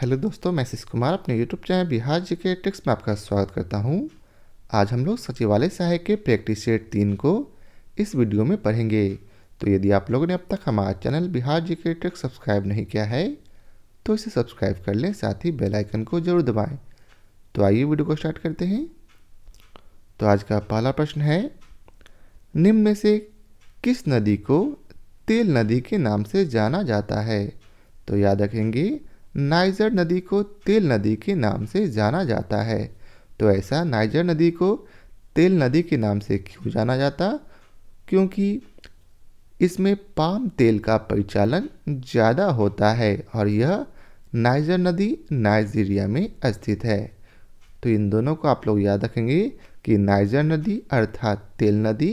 Hello दोस्तों मैं शिश कुमार अपने यूट्यूब चैनल बिहार जी के टेक्स में आपका स्वागत करता हूं आज हम लोग सचिवालय सहायक के प्रैक्टिस सेट तीन को इस वीडियो में पढ़ेंगे तो यदि आप लोगों ने अब तक हमारा चैनल बिहार जी के टेक्स सब्सक्राइब नहीं किया है तो इसे सब्सक्राइब कर लें साथ ही बेलाइकन को जरूर दबाएँ तो आइए वीडियो को स्टार्ट करते हैं तो आज का पहला प्रश्न है निम्न में से किस नदी को तेल नदी के नाम से जाना जाता है तो याद रखेंगे नाइजर नदी को तेल नदी के नाम से जाना जाता है तो ऐसा नाइजर नदी को तेल नदी के नाम से क्यों जाना जाता क्योंकि इसमें पाम तेल का परिचालन ज़्यादा होता है और यह नाइजर नदी नाइजीरिया में स्थित है तो इन दोनों को आप लोग याद रखेंगे कि नाइजर नदी अर्थात तेल नदी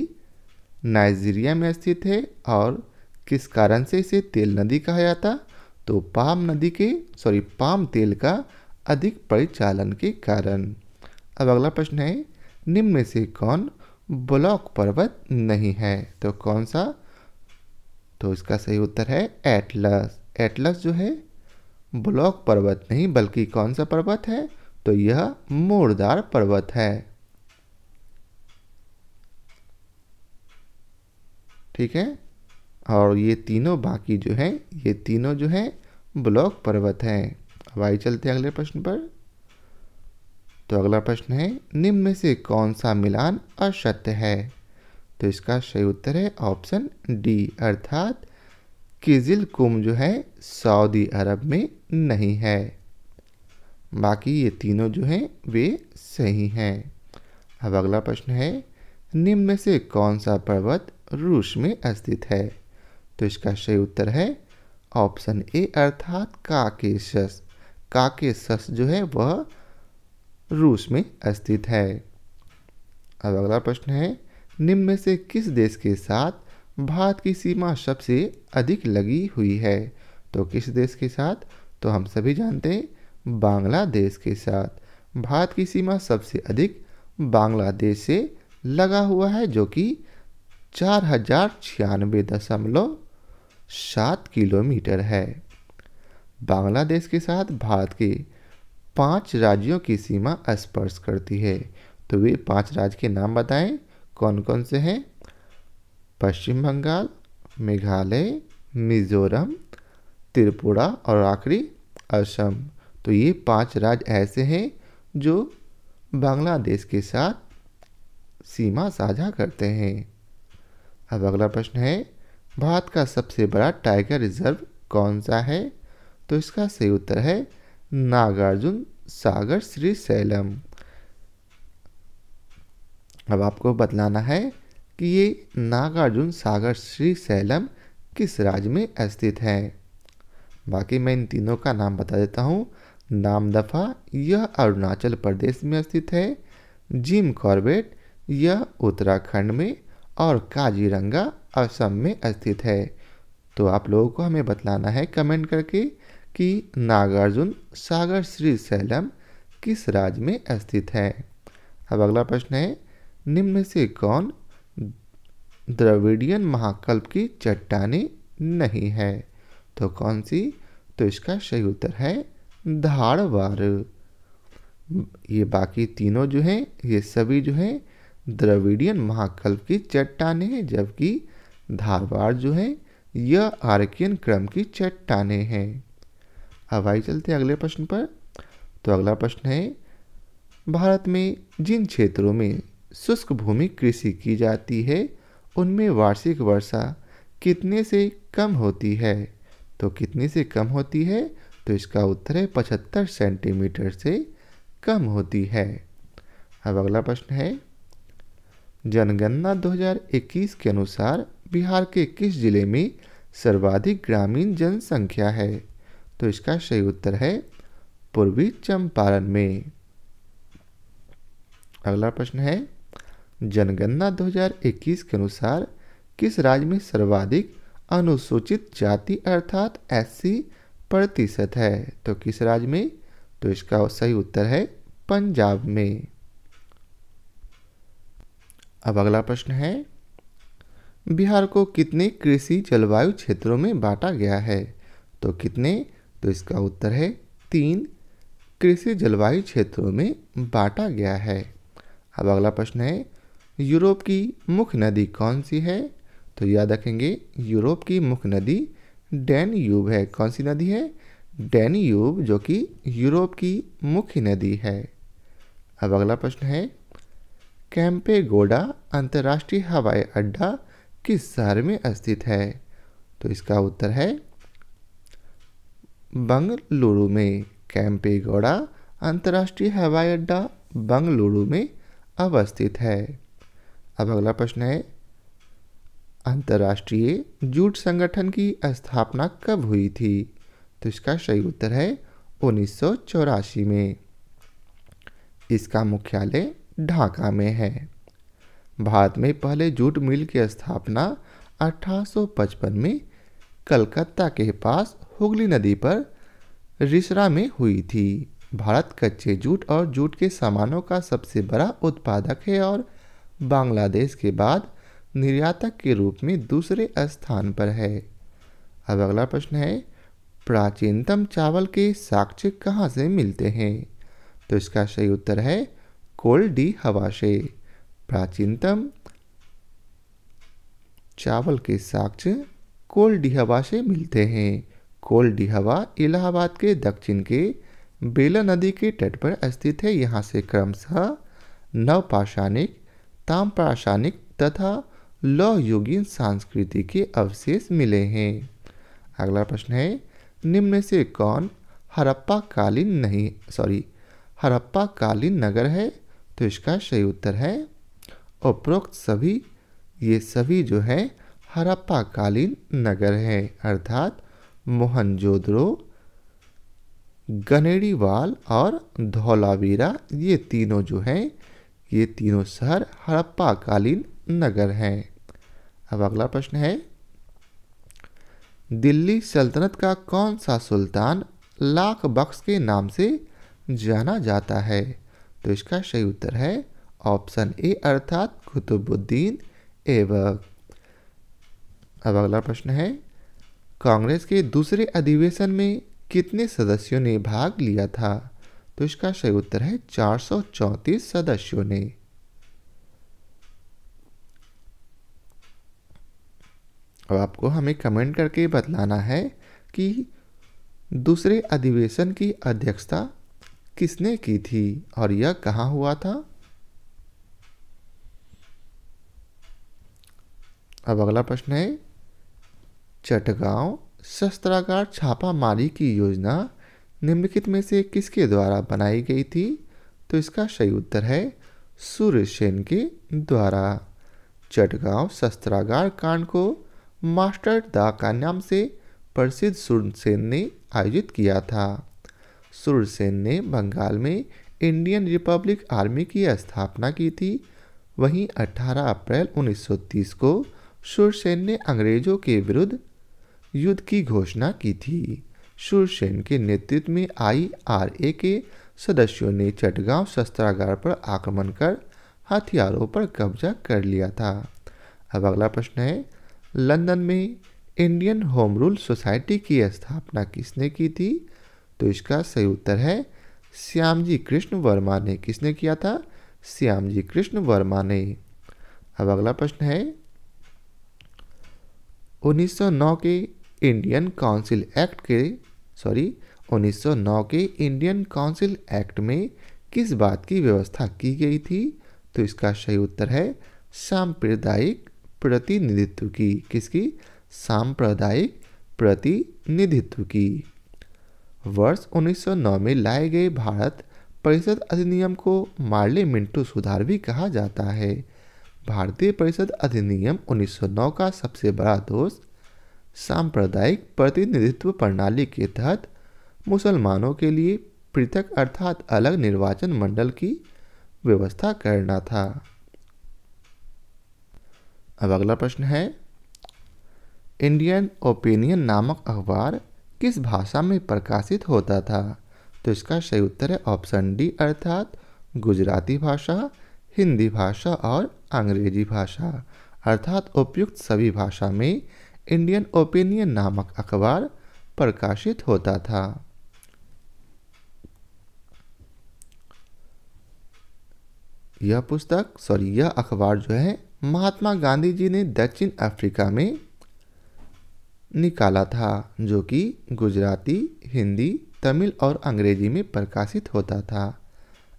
नाइजीरिया में स्थित है और किस कारण से इसे तेल नदी कहा जाता तो पाम नदी के सॉरी पाम तेल का अधिक परिचालन के कारण अब अगला प्रश्न है निम्न में से कौन ब्लॉक पर्वत नहीं है तो कौन सा तो इसका सही उत्तर है एटलस एटलस जो है ब्लॉक पर्वत नहीं बल्कि कौन सा पर्वत है तो यह मोरदार पर्वत है ठीक है और ये तीनों बाकी जो हैं ये तीनों जो हैं ब्लॉक पर्वत हैं अब आई चलते हैं अगले प्रश्न पर तो अगला प्रश्न है निम्न में से कौन सा मिलान असत्य है तो इसका सही उत्तर है ऑप्शन डी अर्थात किजिल कुम जो है सऊदी अरब में नहीं है बाकी ये तीनों जो हैं वे सही हैं अब अगला प्रश्न है निम्न में से कौन सा पर्वत रूस में स्थित है तो इसका सही उत्तर है ऑप्शन ए अर्थात काकेशस काकेशस जो है वह रूस में स्थित है अब अगला प्रश्न है निम्न में से किस देश के साथ भारत की सीमा सबसे अधिक लगी हुई है तो किस देश के साथ तो हम सभी जानते हैं बांग्लादेश के साथ भारत की सीमा सबसे अधिक बांग्लादेश से लगा हुआ है जो कि चार हजार छियानवे दशमलव सात किलोमीटर है बांग्लादेश के साथ भारत के पांच राज्यों की सीमा स्पर्श करती है तो वे पांच राज्य के नाम बताएं कौन कौन से हैं पश्चिम बंगाल मेघालय मिजोरम त्रिपुरा और आखिरी असम तो ये पांच राज्य ऐसे हैं जो बांग्लादेश के साथ सीमा साझा करते हैं अब अगला प्रश्न है भारत का सबसे बड़ा टाइगर रिजर्व कौन सा है तो इसका सही उत्तर है नागार्जुन सागर श्री सैलम अब आपको बतलाना है कि ये नागार्जुन सागर श्री सैलम किस राज्य में स्थित है बाकी मैं इन तीनों का नाम बता देता हूँ नाम दफ़ा यह अरुणाचल प्रदेश में स्थित है जिम कॉर्बेट यह उत्तराखंड में और काजीरंगा असम में स्थित है तो आप लोगों को हमें बतलाना है कमेंट करके कि नागार्जुन सागर श्री सैलम किस राज्य में स्थित है अब अगला प्रश्न है निम्न से कौन द्रविडियन महाकल्प की चट्टाने नहीं है तो कौन सी तो इसका सही उत्तर है धारवार ये बाकी तीनों जो हैं ये सभी जो हैं द्रविडियन महाकल्प की चट्टाने हैं जबकि धारवाड़ जो है यह आर्कियन क्रम की चट्टाने हैं अब आई चलते अगले प्रश्न पर तो अगला प्रश्न है भारत में जिन क्षेत्रों में शुष्क भूमि कृषि की जाती है उनमें वार्षिक वर्षा कितने से कम होती है तो कितने से कम होती है तो इसका उत्तर है पचहत्तर सेंटीमीटर से कम होती है अब अगला प्रश्न है जनगणना 2021 के अनुसार बिहार के किस जिले में सर्वाधिक ग्रामीण जनसंख्या है तो इसका सही उत्तर है पूर्वी चंपारण में अगला प्रश्न है जनगणना 2021 के अनुसार किस राज्य में सर्वाधिक अनुसूचित जाति अर्थात एस प्रतिशत है तो किस राज्य में तो इसका सही उत्तर है पंजाब में अब अगला प्रश्न है बिहार को कितने कृषि जलवायु क्षेत्रों में बांटा गया है तो कितने तो इसका उत्तर है तीन कृषि जलवायु क्षेत्रों में बांटा गया है अब अगला प्रश्न है यूरोप की मुख्य नदी कौन सी है तो याद रखेंगे यूरोप की मुख्य नदी यूब है कौन सी नदी है डैनयूब जो कि यूरोप की मुख्य नदी है अब अगला प्रश्न है कैंपेगोडा अंतर्राष्ट्रीय हवाई अड्डा किस शहर में स्थित है तो इसका उत्तर है बंगलुरु में कैंपेगौड़ा अंतर्राष्ट्रीय हवाई अड्डा बंगलुरु में अवस्थित है अब अगला प्रश्न है अंतर्राष्ट्रीय जूट संगठन की स्थापना कब हुई थी तो इसका सही उत्तर है उन्नीस में इसका मुख्यालय ढाका में है भारत में पहले जूट मिल की स्थापना 1855 में कलकत्ता के पास हुगली नदी पर रिसरा में हुई थी भारत कच्चे जूट और जूट के सामानों का सबसे बड़ा उत्पादक है और बांग्लादेश के बाद निर्यातक के रूप में दूसरे स्थान पर है अब अगला प्रश्न है प्राचीनतम चावल के साक्ष्य कहाँ से मिलते हैं तो इसका सही उत्तर है कोल्ड हवा से प्राचीनतम चावल के साक्ष्य कोलडिहवा से मिलते हैं कोलडिहवा इलाहाबाद के दक्षिण के बेला नदी के तट पर स्थित है यहाँ से क्रमशः नवपाषाणिक ताम्रपाषाणिक तथा लौहयुगीन संस्कृति के अवशेष मिले हैं अगला प्रश्न है निम्न से कौन हरप्पा कालीन नहीं सॉरी हरप्पा कालीन नगर है तो इसका सही उत्तर है उपरोक्त सभी ये सभी जो है हड़प्पाकालीन नगर हैं अर्थात मोहनजोदड़ो गनेड़ीवाल और धौलावीरा ये तीनों जो हैं ये तीनों शहर हड़प्पाकालीन नगर हैं अब अगला प्रश्न है दिल्ली सल्तनत का कौन सा सुल्तान लाख बख्श के नाम से जाना जाता है तो इसका सही उत्तर है ऑप्शन ए अर्थात कुतुबुद्दीन ऐबक अब अगला प्रश्न है कांग्रेस के दूसरे अधिवेशन में कितने सदस्यों ने भाग लिया था तो इसका सही उत्तर है 434 सदस्यों ने अब आपको हमें कमेंट करके बतलाना है कि दूसरे अधिवेशन की अध्यक्षता किसने की थी और यह कहाँ हुआ था अब अगला प्रश्न है चटगांव शस्त्रागार छापामारी की योजना निम्नलिखित में से किसके द्वारा बनाई गई थी तो इसका सही उत्तर है सूर्य सेन के द्वारा चटगांव शस्त्रागार कांड को मास्टर दा का नाम से प्रसिद्ध सूर्यसेन ने आयोजित किया था सूर्यसेन ने बंगाल में इंडियन रिपब्लिक आर्मी की स्थापना की थी वहीं 18 अप्रैल 1930 को शूरसेन ने अंग्रेजों के विरुद्ध युद्ध की घोषणा की थी शूरसेन के नेतृत्व में आई आर ए के सदस्यों ने चटगांव शस्त्रागार पर आक्रमण कर हथियारों पर कब्जा कर लिया था अब अगला प्रश्न है लंदन में इंडियन होम रूल सोसाइटी की स्थापना किसने की थी तो इसका सही उत्तर है श्यामजी कृष्ण वर्मा ने किसने किया था श्यामजी कृष्ण वर्मा ने अब अगला प्रश्न है 1909 के इंडियन काउंसिल एक्ट के सॉरी 1909 के इंडियन काउंसिल एक्ट में किस बात की व्यवस्था की गई थी तो इसका सही उत्तर है सांप्रदायिक प्रतिनिधित्व की किसकी सांप्रदायिक प्रतिनिधित्व की वर्ष 1909 में लाए गए भारत परिषद अधिनियम को मार्ले मिंटो सुधार भी कहा जाता है भारतीय परिषद अधिनियम 1909 का सबसे बड़ा दोष सांप्रदायिक प्रतिनिधित्व प्रणाली के तहत मुसलमानों के लिए पृथक अर्थात अलग निर्वाचन मंडल की व्यवस्था करना था अब अगला प्रश्न है इंडियन ओपिनियन नामक अखबार किस भाषा में प्रकाशित होता था तो इसका सही उत्तर है ऑप्शन डी अर्थात गुजराती भाषा हिंदी भाषा और अंग्रेजी भाषा अर्थात उपयुक्त सभी भाषा में इंडियन ओपिनियन नामक अखबार प्रकाशित होता था यह पुस्तक सॉरी यह अखबार जो है महात्मा गांधी जी ने दक्षिण अफ्रीका में निकाला था जो कि गुजराती हिंदी तमिल और अंग्रेजी में प्रकाशित होता था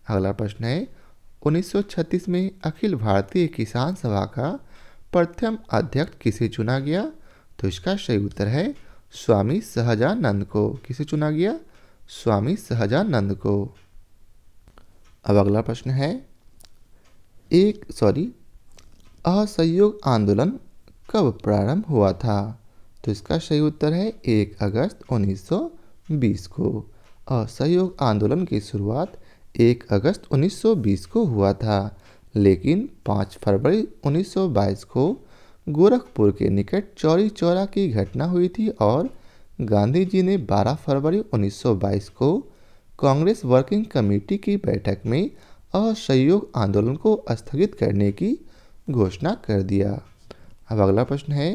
अगला प्रश्न है 1936 में अखिल भारतीय किसान सभा का प्रथम अध्यक्ष किसे चुना गया तो इसका सही उत्तर है स्वामी सहजानंद को किसे चुना गया स्वामी सहजानंद को अब अगला प्रश्न है एक सॉरी असहयोग आंदोलन कब प्रारंभ हुआ था तो इसका सही उत्तर है एक अगस्त 1920 को असहयोग आंदोलन की शुरुआत एक अगस्त 1920 को हुआ था लेकिन 5 फरवरी 1922 को गोरखपुर के निकट चौरी चौरा की घटना हुई थी और गांधी जी ने 12 फरवरी 1922 को कांग्रेस वर्किंग कमेटी की बैठक में असहयोग आंदोलन को स्थगित करने की घोषणा कर दिया अब अगला प्रश्न है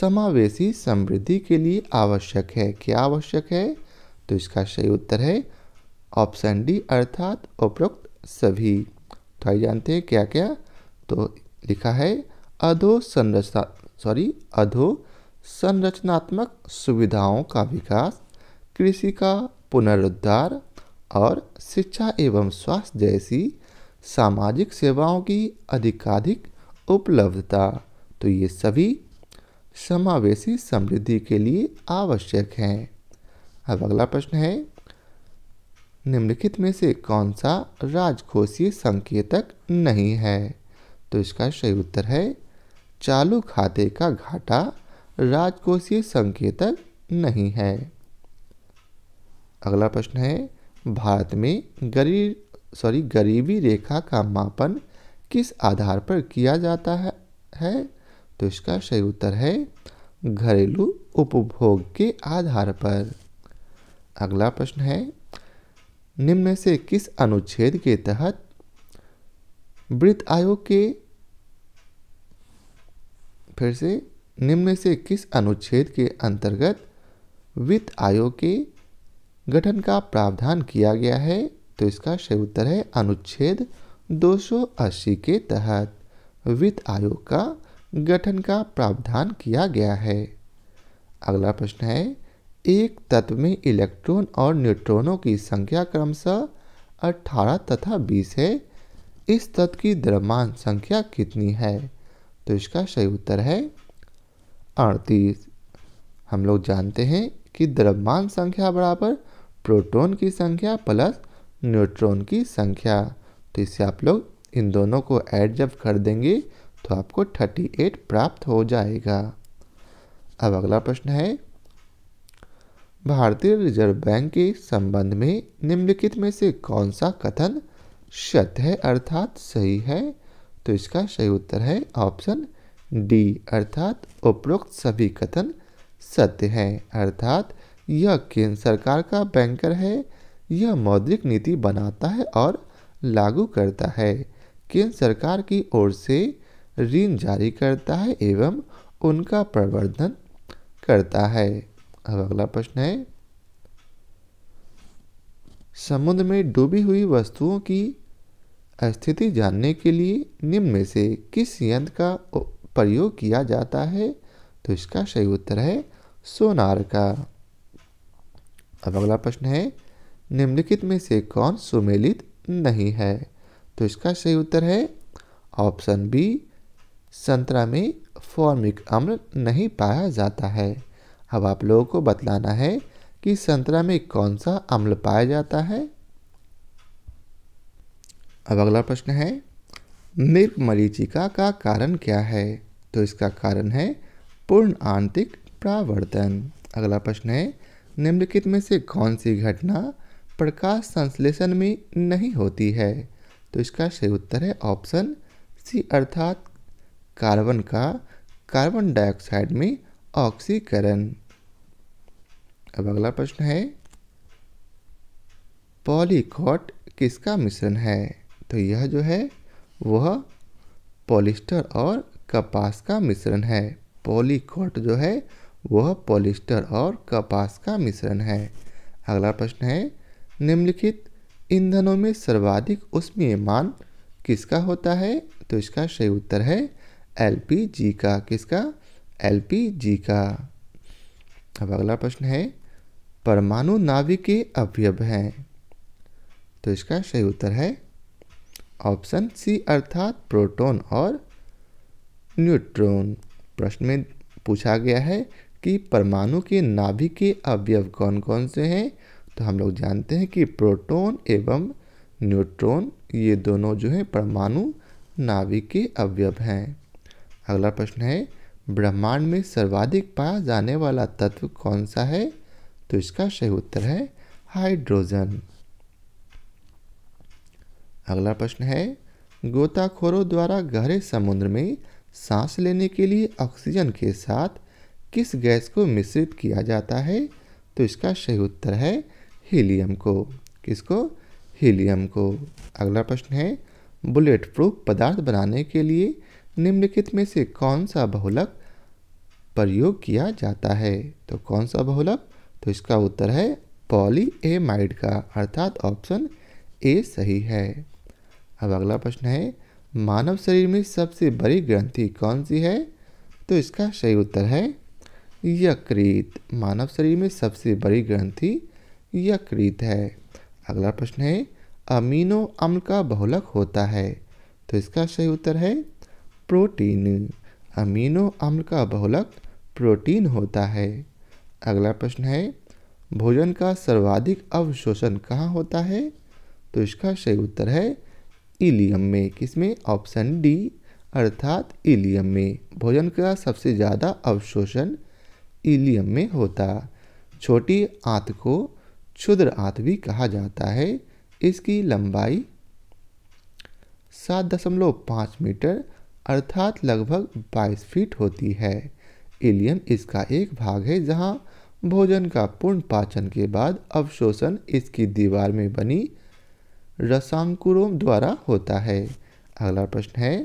समावेशी समृद्धि के लिए आवश्यक है क्या आवश्यक है तो इसका सही उत्तर है ऑप्शन डी अर्थात उपरोक्त सभी तो आइए जानते हैं क्या क्या तो लिखा है अधो संरचना सॉरी अधो संरचनात्मक सुविधाओं का विकास कृषि का पुनरुद्धार और शिक्षा एवं स्वास्थ्य जैसी सामाजिक सेवाओं की अधिकाधिक उपलब्धता तो ये सभी समावेशी समृद्धि के लिए आवश्यक हैं अब अगला प्रश्न है निम्नलिखित में से कौन सा राजकोषीय संकेतक नहीं है तो इसका सही उत्तर है चालू खाते का घाटा राजकोषीय संकेतक नहीं है अगला प्रश्न है भारत में गरीब सॉरी गरीबी रेखा का मापन किस आधार पर किया जाता है, है? तो इसका सही उत्तर है घरेलू उपभोग के आधार पर अगला प्रश्न है निम्न में से किस अनुच्छेद के तहत वृत्त आयोग के फिर से निम्न में से किस अनुच्छेद के अंतर्गत वित्त आयोग के गठन का प्रावधान किया गया है तो इसका सही उत्तर है अनुच्छेद 280 के तहत वित्त आयोग का गठन का प्रावधान किया गया है अगला प्रश्न है एक तत्व में इलेक्ट्रॉन और न्यूट्रॉनों की संख्या क्रमशः 18 तथा 20 है इस तत्व की द्रव्यमान संख्या कितनी है तो इसका सही उत्तर है अड़तीस हम लोग जानते हैं कि द्रव्यमान संख्या बराबर प्रोटॉन की संख्या प्लस न्यूट्रॉन की संख्या तो इससे आप लोग इन दोनों को ऐड जब कर देंगे तो आपको 38 प्राप्त हो जाएगा अब अगला प्रश्न है भारतीय रिजर्व बैंक के संबंध में निम्नलिखित में से कौन सा कथन सत्य है अर्थात सही है तो इसका सही उत्तर है ऑप्शन डी अर्थात उपरोक्त सभी कथन सत्य है अर्थात यह केंद्र सरकार का बैंकर है यह मौद्रिक नीति बनाता है और लागू करता है केंद्र सरकार की ओर से ऋण जारी करता है एवं उनका प्रवर्धन करता है अब अगला प्रश्न है समुद्र में डूबी हुई वस्तुओं की स्थिति जानने के लिए निम्न में से किस यंत्र का प्रयोग किया जाता है तो इसका सही उत्तर है सोनार का अब अगला प्रश्न है निम्नलिखित में से कौन सुमेलित नहीं है तो इसका सही उत्तर है ऑप्शन बी संतरा में फॉर्मिक अम्ल नहीं पाया जाता है अब आप लोगों को बतलाना है कि संतरा में कौन सा अम्ल पाया जाता है अब अगला प्रश्न है मृग मरीचिका का कारण क्या है तो इसका कारण है पूर्ण आंतरिक प्रावर्तन अगला प्रश्न है निम्नलिखित में से कौन सी घटना प्रकाश संश्लेषण में नहीं होती है तो इसका सही उत्तर है ऑप्शन सी अर्थात कार्बन का कार्बन डाइऑक्साइड में ऑक्सीकरण अब अगला प्रश्न है पॉलीकॉट किसका मिश्रण है तो यह जो है वह पॉलिस्टर और कपास का मिश्रण है पॉलीकॉट जो है वह पॉलिस्टर और कपास का मिश्रण है अगला प्रश्न है निम्नलिखित ईंधनों में सर्वाधिक उष्मीय मान किसका होता है तो इसका सही उत्तर है एलपीजी का किसका एलपीजी का अब अगला प्रश्न है परमाणु नाभिक के अवयव हैं तो इसका सही उत्तर है ऑप्शन सी अर्थात प्रोटॉन और न्यूट्रॉन प्रश्न में पूछा गया है कि परमाणु के नाभिक के अवयव कौन कौन से हैं तो हम लोग जानते हैं कि प्रोटॉन एवं न्यूट्रॉन ये दोनों जो हैं परमाणु नाभिक के अवयव हैं अगला प्रश्न है ब्रह्मांड में सर्वाधिक पाया जाने वाला तत्व कौन सा है तो इसका सही उत्तर है हाइड्रोजन अगला प्रश्न है गोताखोरों द्वारा गहरे समुद्र में सांस लेने के लिए ऑक्सीजन के साथ किस गैस को मिश्रित किया जाता है तो इसका सही उत्तर है हीलियम को किसको हीलियम को अगला प्रश्न है बुलेट प्रूफ पदार्थ बनाने के लिए निम्नलिखित में से कौन सा बहुलक प्रयोग किया जाता है तो कौन सा बहुलक तो इसका उत्तर है पॉलीएमाइड का अर्थात ऑप्शन ए सही है अब अगला प्रश्न है मानव शरीर में सबसे बड़ी ग्रंथि कौन सी है तो इसका सही उत्तर है यकृत मानव शरीर में सबसे बड़ी ग्रंथि यकृत है अगला प्रश्न है अमीनो अम्ल का बहुलक होता है तो इसका सही उत्तर है प्रोटीन अमीनो अम्ल का बहुलक प्रोटीन होता है अगला प्रश्न है भोजन का सर्वाधिक अवशोषण कहाँ होता है तो इसका सही उत्तर है इलियम में किसमें ऑप्शन डी अर्थात इलियम में भोजन का सबसे ज़्यादा अवशोषण इलियम में होता छोटी आंत को क्षुद्र आंत भी कहा जाता है इसकी लंबाई सात दशमलव पाँच मीटर अर्थात लगभग बाईस फीट होती है इलियम इसका एक भाग है जहाँ भोजन का पूर्ण पाचन के बाद अवशोषण इसकी दीवार में बनी रसांकुरों द्वारा होता है अगला प्रश्न है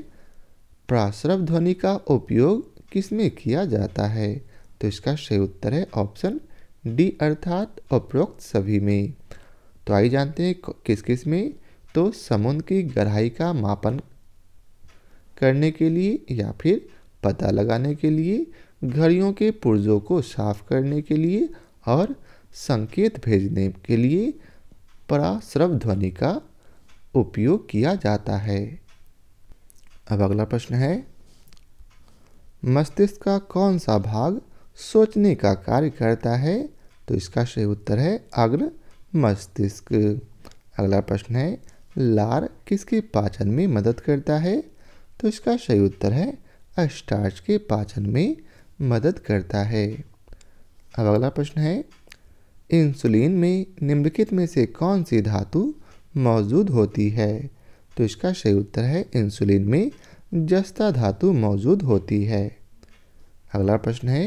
प्राश्रव ध्वनि का उपयोग किसमें किया जाता है तो इसका सही उत्तर है ऑप्शन डी अर्थात उपरोक्त सभी में तो आइए जानते हैं किस किस में तो समुद्र की गहराई का मापन करने के लिए या फिर पता लगाने के लिए घड़ियों के पुर्जों को साफ करने के लिए और संकेत भेजने के लिए पराश्रव ध्वनि का उपयोग किया जाता है अब अगला प्रश्न है मस्तिष्क का कौन सा भाग सोचने का कार्य करता है तो इसका सही उत्तर है अग्र मस्तिष्क अगला प्रश्न है लार किसके पाचन में मदद करता है तो इसका सही उत्तर है स्टार्च के पाचन में मदद करता है अब अगला प्रश्न है इंसुलिन में निम्नलिखित में से कौन सी धातु मौजूद होती है तो इसका सही उत्तर है इंसुलिन में जस्ता धातु मौजूद होती है अगला प्रश्न है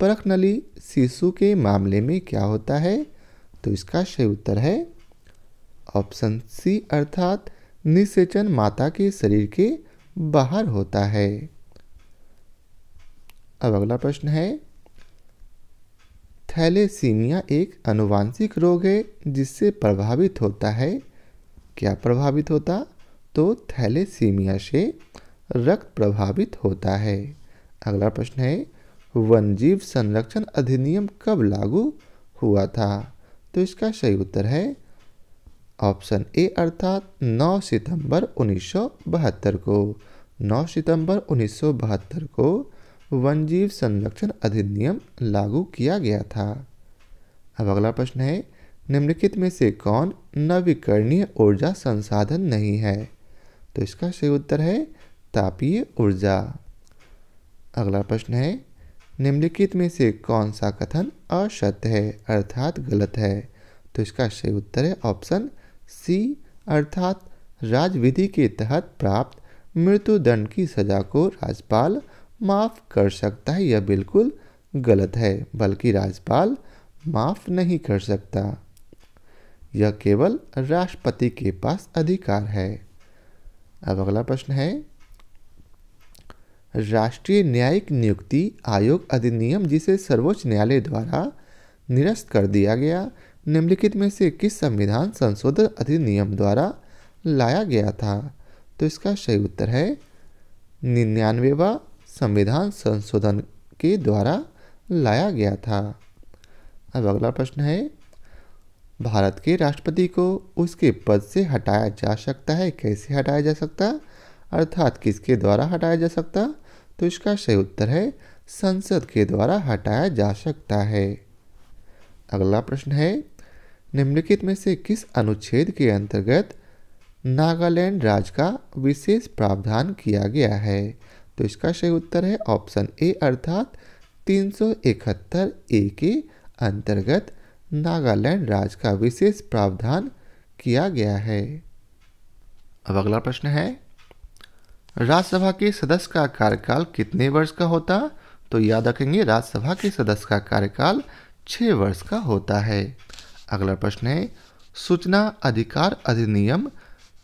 परख नली शिशु के मामले में क्या होता है तो इसका सही उत्तर है ऑप्शन सी अर्थात निषेचन माता के शरीर के बाहर होता है अब अगला प्रश्न है थैलेसीमिया एक अनुवांशिक रोग है जिससे प्रभावित होता है क्या प्रभावित होता तो थैलेसीमिया से रक्त प्रभावित होता है अगला प्रश्न है जीव संरक्षण अधिनियम कब लागू हुआ था तो इसका सही उत्तर है ऑप्शन ए अर्थात 9 सितंबर 1972 को 9 सितंबर 1972 को जीव संरक्षण अधिनियम लागू किया गया था अब अगला प्रश्न है निम्नलिखित में से कौन नवीकरणीय ऊर्जा संसाधन नहीं है तो इसका सही उत्तर है तापीय ऊर्जा अगला प्रश्न है निम्नलिखित में से कौन सा कथन असत्य है अर्थात गलत है तो इसका सही उत्तर है ऑप्शन सी अर्थात राजविधि के तहत प्राप्त मृत्युदंड की सजा को राज्यपाल माफ़ कर सकता है यह बिल्कुल गलत है बल्कि राज्यपाल माफ़ नहीं कर सकता यह केवल राष्ट्रपति के पास अधिकार है अब अगला प्रश्न है राष्ट्रीय न्यायिक नियुक्ति आयोग अधिनियम जिसे सर्वोच्च न्यायालय द्वारा निरस्त कर दिया गया निम्नलिखित में से किस संविधान संशोधन अधिनियम द्वारा लाया गया था तो इसका सही उत्तर है निन्यानवेवा संविधान संशोधन के द्वारा लाया गया था अब अगला प्रश्न है भारत के राष्ट्रपति को उसके पद से हटाया जा सकता है कैसे हटाया जा सकता अर्थात किसके द्वारा हटाया जा सकता तो इसका सही उत्तर है संसद के द्वारा हटाया जा सकता है अगला प्रश्न है निम्नलिखित में से किस अनुच्छेद के अंतर्गत नागालैंड राज्य का विशेष प्रावधान किया गया है तो इसका सही उत्तर है ऑप्शन ए अर्थात तीन सौ इकहत्तर ए के अंतर्गत नागालैंड राज्य का विशेष प्रावधान किया गया है अब अगला प्रश्न है राज्यसभा के सदस्य का कार्यकाल कितने वर्ष का होता तो याद रखेंगे राज्यसभा के सदस्य का कार्यकाल छ वर्ष का होता है अगला प्रश्न है सूचना अधिकार अधिनियम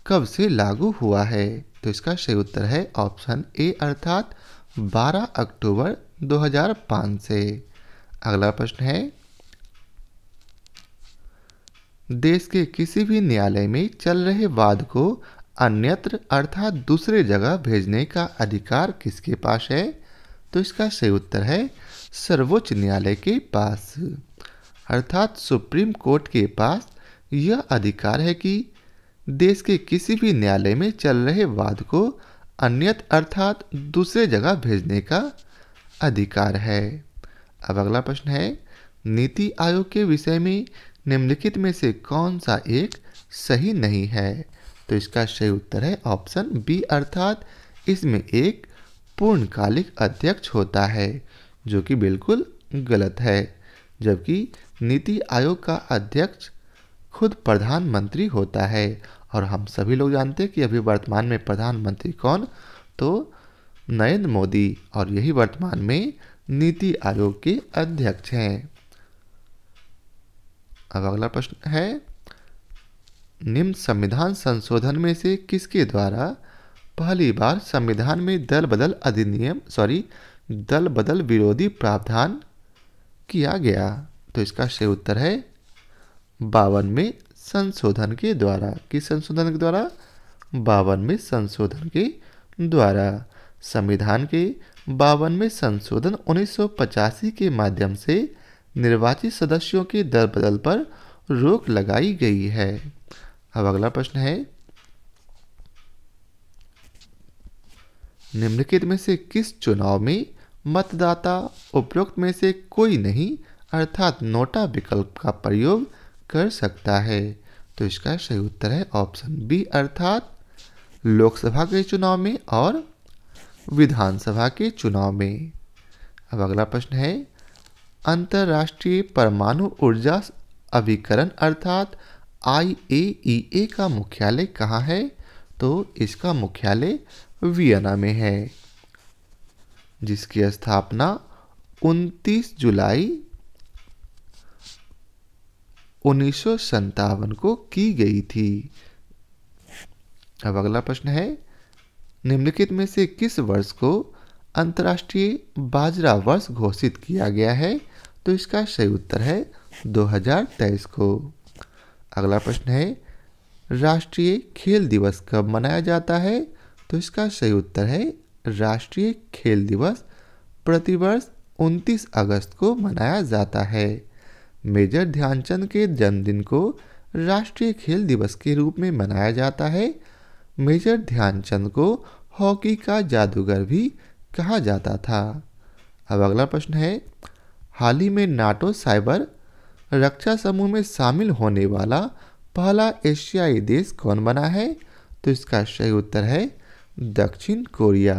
कब से लागू हुआ है तो इसका सही उत्तर है ऑप्शन ए अर्थात 12 अक्टूबर 2005 से अगला प्रश्न है देश के किसी भी न्यायालय में चल रहे वाद को अन्यत्र अर्थात दूसरे जगह भेजने का अधिकार किसके पास है तो इसका सही उत्तर है सर्वोच्च न्यायालय के पास अर्थात सुप्रीम कोर्ट के पास यह अधिकार है कि देश के किसी भी न्यायालय में चल रहे वाद को अन्यत अर्थात दूसरे जगह भेजने का अधिकार है अब अगला प्रश्न है नीति आयोग के विषय में निम्नलिखित में से कौन सा एक सही नहीं है तो इसका सही उत्तर है ऑप्शन बी अर्थात इसमें एक पूर्णकालिक अध्यक्ष होता है जो कि बिल्कुल गलत है जबकि नीति आयोग का अध्यक्ष खुद प्रधानमंत्री होता है और हम सभी लोग जानते हैं कि अभी वर्तमान में प्रधानमंत्री कौन तो नरेंद्र मोदी और यही वर्तमान में नीति आयोग के अध्यक्ष हैं अब अगला प्रश्न है निम्न संविधान संशोधन में से किसके द्वारा पहली बार संविधान में दल बदल अधिनियम सॉरी दल बदल विरोधी प्रावधान किया गया तो इसका सही उत्तर है बावन में संशोधन के द्वारा किस संशोधन के द्वारा बावनवें संशोधन के द्वारा संविधान के बावनवें संशोधन उन्नीस के माध्यम से निर्वाचित सदस्यों के दल बदल पर रोक लगाई गई है अब अगला प्रश्न है निम्नलिखित में से किस चुनाव में मतदाता उपयुक्त में से कोई नहीं अर्थात नोटा विकल्प का प्रयोग कर सकता है तो इसका सही उत्तर है ऑप्शन बी अर्थात लोकसभा के चुनाव में और विधानसभा के चुनाव में अब अगला प्रश्न है अंतर्राष्ट्रीय परमाणु ऊर्जा अभिकरण अर्थात आई e का मुख्यालय कहाँ है तो इसका मुख्यालय वियना में है जिसकी स्थापना 29 जुलाई उन्नीस को की गई थी अब अगला प्रश्न है निम्नलिखित में से किस वर्ष को अंतर्राष्ट्रीय बाजरा वर्ष घोषित किया गया है तो इसका सही उत्तर है 2023 को अगला प्रश्न है राष्ट्रीय खेल दिवस कब मनाया जाता है तो इसका सही उत्तर है राष्ट्रीय खेल दिवस प्रतिवर्ष 29 अगस्त को मनाया जाता है मेजर ध्यानचंद के जन्मदिन को राष्ट्रीय खेल दिवस के रूप में मनाया जाता है मेजर ध्यानचंद को हॉकी का जादूगर भी कहा जाता था अब अगला प्रश्न है हाल ही में नाटो साइबर रक्षा समूह में शामिल होने वाला पहला एशियाई देश कौन बना है तो इसका सही उत्तर है दक्षिण कोरिया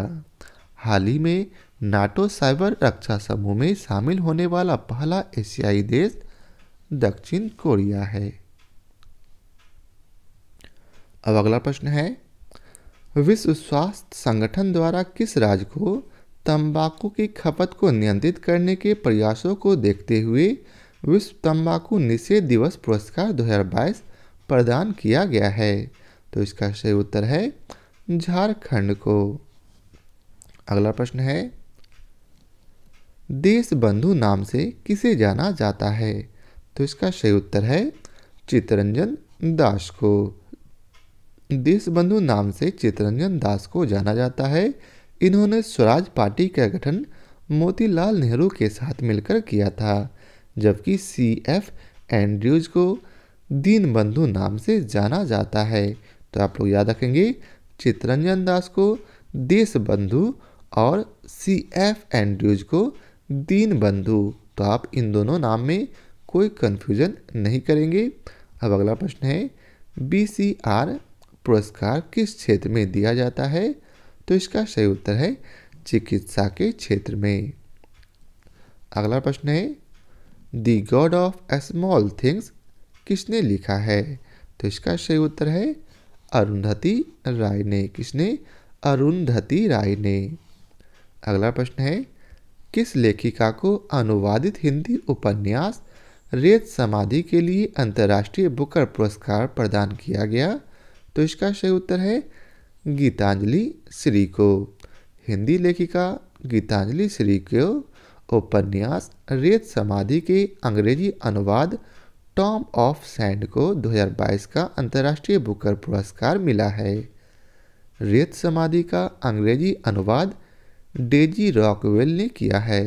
हाल ही में नाटो साइबर रक्षा समूह में शामिल होने वाला पहला एशियाई देश दक्षिण कोरिया है अब अगला प्रश्न है विश्व स्वास्थ्य संगठन द्वारा किस राज्य को तंबाकू की खपत को नियंत्रित करने के प्रयासों को देखते हुए विश्व तंबाकू निषेध दिवस पुरस्कार 2022 प्रदान किया गया है तो इसका सही उत्तर है झारखंड को अगला प्रश्न है देश बंधु नाम से किसे जाना जाता है तो इसका सही उत्तर है चितरंजन दास को देश बंधु नाम से चित्तरंजन दास को जाना जाता है इन्होंने स्वराज पार्टी का गठन मोतीलाल नेहरू के साथ मिलकर किया था जबकि सी एफ एंड्रयूज को दीनबंधु नाम से जाना जाता है तो आप लोग याद रखेंगे चितरंजन दास को देश बंधु और सी एफ एंड्रयूज को दीनबंधु तो आप इन दोनों नाम में कोई कन्फ्यूजन नहीं करेंगे अब अगला प्रश्न है बी सी आर पुरस्कार किस क्षेत्र में दिया जाता है तो इसका सही उत्तर है चिकित्सा के क्षेत्र में अगला प्रश्न है the God of Small Things किसने लिखा है तो इसका सही उत्तर है अरुंधति राय ने किसने अरुंधति राय ने अगला प्रश्न है किस लेखिका को अनुवादित हिंदी उपन्यास रेत समाधि के लिए अंतर्राष्ट्रीय बुकर पुरस्कार प्रदान किया गया तो इसका सही उत्तर है गीतांजलि श्री को हिंदी लेखिका गीतांजलि श्री को उपन्यास रेत समाधि के अंग्रेजी अनुवाद टॉम ऑफ सैंड को 2022 का अंतर्राष्ट्रीय बुकर पुरस्कार मिला है रेत समाधि का अंग्रेजी अनुवाद डेजी रॉकवेल ने किया है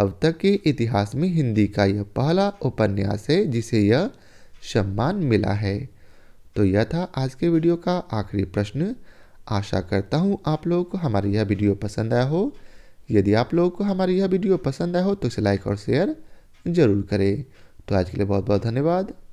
अब तक के इतिहास में हिंदी का यह पहला उपन्यास है जिसे यह सम्मान मिला है तो यह था आज के वीडियो का आखिरी प्रश्न आशा करता हूँ आप लोगों को हमारी यह वीडियो पसंद आया हो यदि आप लोगों को हमारी यह वीडियो पसंद आया हो तो इसे लाइक और शेयर ज़रूर करें तो आज के लिए बहुत बहुत धन्यवाद